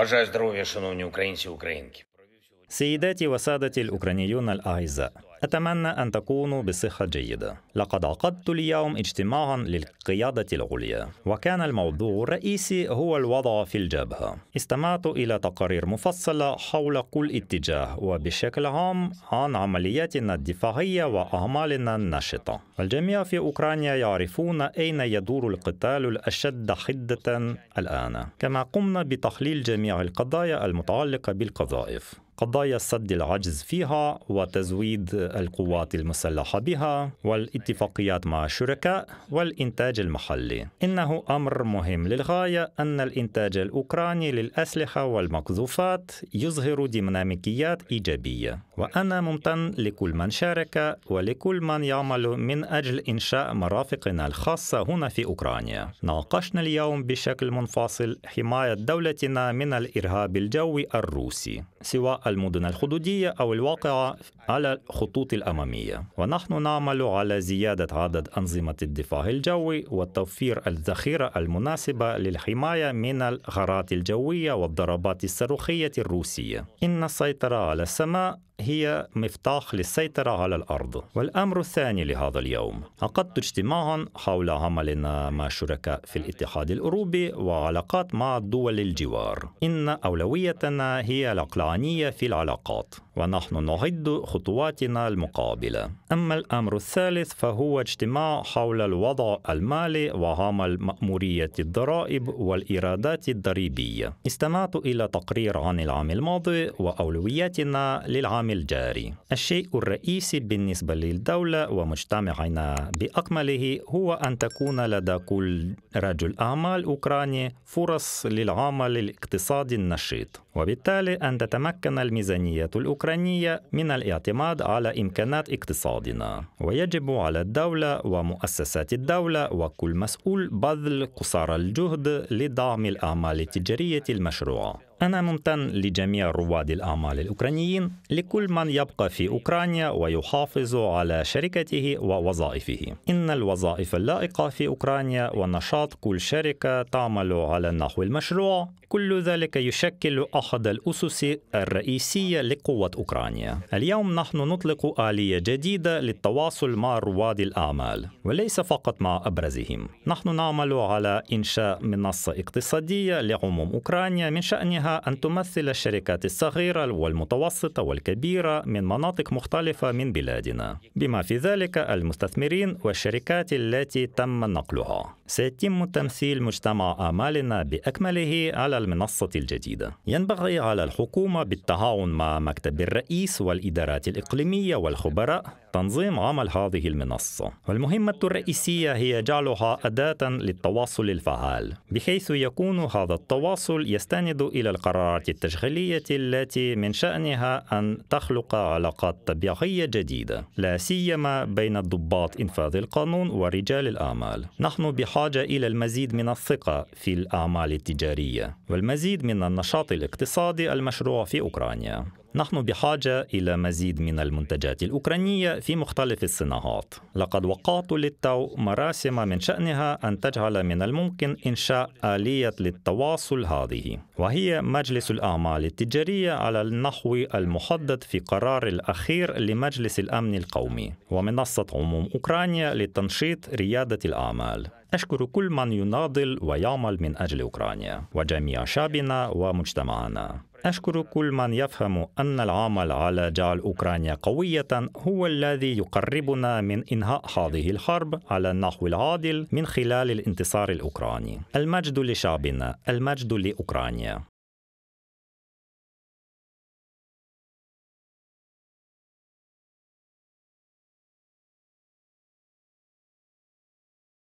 Бажаю здоров'я, шановні українці і українки. سيداتي وسادتي الأوكرانيون الأعزاء أتمنى أن تكونوا بصحة جيدة لقد عقدت اليوم اجتماعا للقيادة العليا وكان الموضوع الرئيسي هو الوضع في الجبهة استمعت إلى تقارير مفصلة حول كل اتجاه وبشكل عام عن عملياتنا الدفاعية وأعمالنا النشطة الجميع في أوكرانيا يعرفون أين يدور القتال الأشد حدة الآن كما قمنا بتحليل جميع القضايا المتعلقة بالقذائف قضايا سد العجز فيها وتزويد القوات المسلحه بها والاتفاقيات مع الشركاء والانتاج المحلي. انه امر مهم للغايه ان الانتاج الاوكراني للاسلحه والمقذوفات يظهر ديناميكيات ايجابيه وانا ممتن لكل من شارك ولكل من يعمل من اجل انشاء مرافقنا الخاصه هنا في اوكرانيا. ناقشنا اليوم بشكل منفصل حمايه دولتنا من الارهاب الجوي الروسي سواء المدن الحدودية أو الواقعة على الخطوط الأمامية ونحن نعمل على زيادة عدد أنظمة الدفاع الجوي وتوفير الذخيرة المناسبة للحماية من الغارات الجوية والضربات الصاروخية الروسية إن السيطرة على السماء هي مفتاح للسيطرة على الأرض والأمر الثاني لهذا اليوم عقدت اجتماعا حول عملنا مع شركاء في الاتحاد الأوروبي وعلاقات مع دول الجوار إن أولويتنا هي العقلانية في العلاقات ونحن نعد خطواتنا المقابلة أما الأمر الثالث فهو اجتماع حول الوضع المالي وعمل مأمورية الضرائب والإيرادات الضريبية استمعت إلى تقرير عن العام الماضي وأولوياتنا للعام الجاري الشيء الرئيسي بالنسبة للدولة ومجتمعنا بأكمله هو أن تكون لدى كل رجل أعمال أوكراني فرص للعمل الاقتصادي النشيط وبالتالي أن تتمكن الميزانية الأوكرانية من الاعتماد على إمكانات اقتصادنا ويجب على الدولة ومؤسسات الدولة وكل مسؤول بذل قصارى الجهد لدعم الأعمال التجارية المشروعة أنا ممتن لجميع رواد الأعمال الأوكرانيين لكل من يبقى في أوكرانيا ويحافظ على شركته ووظائفه إن الوظائف اللائقة في أوكرانيا ونشاط كل شركة تعمل على نحو المشروع كل ذلك يشكل أحد الأسس الرئيسية لقوة أوكرانيا اليوم نحن نطلق آلية جديدة للتواصل مع رواد الأعمال وليس فقط مع أبرزهم نحن نعمل على إنشاء منصة اقتصادية لعموم أوكرانيا من شأنها أن تمثل الشركات الصغيرة والمتوسطة والكبيرة من مناطق مختلفة من بلادنا بما في ذلك المستثمرين والشركات التي تم نقلها سيتم تمثيل مجتمع آمالنا بأكمله على المنصة الجديدة ينبغي على الحكومة بالتعاون مع مكتب الرئيس والإدارات الإقليمية والخبراء تنظيم عمل هذه المنصة والمهمة الرئيسية هي جعلها أداة للتواصل الفعال بحيث يكون هذا التواصل يستند إلى القرارات التشغيلية التي من شأنها أن تخلق علاقات طبيعية جديدة لا سيما بين الضباط إنفاذ القانون ورجال الأعمال نحن بحاجة إلى المزيد من الثقة في الأعمال التجارية والمزيد من النشاط الاقتصادي المشروع في أوكرانيا نحن بحاجة إلى مزيد من المنتجات الأوكرانية في مختلف الصناعات لقد وقعت للتو مراسم من شأنها أن تجعل من الممكن إنشاء آلية للتواصل هذه وهي مجلس الأعمال التجارية على النحو المحدد في قرار الأخير لمجلس الأمن القومي ومنصة عموم أوكرانيا لتنشيط ريادة الأعمال أشكر كل من يناضل ويعمل من أجل أوكرانيا وجميع شعبنا ومجتمعنا أشكر كل من يفهم أن العمل على جعل أوكرانيا قوية هو الذي يقربنا من إنهاء هذه الحرب على النحو العادل من خلال الانتصار الأوكراني المجد لشعبنا المجد لأوكرانيا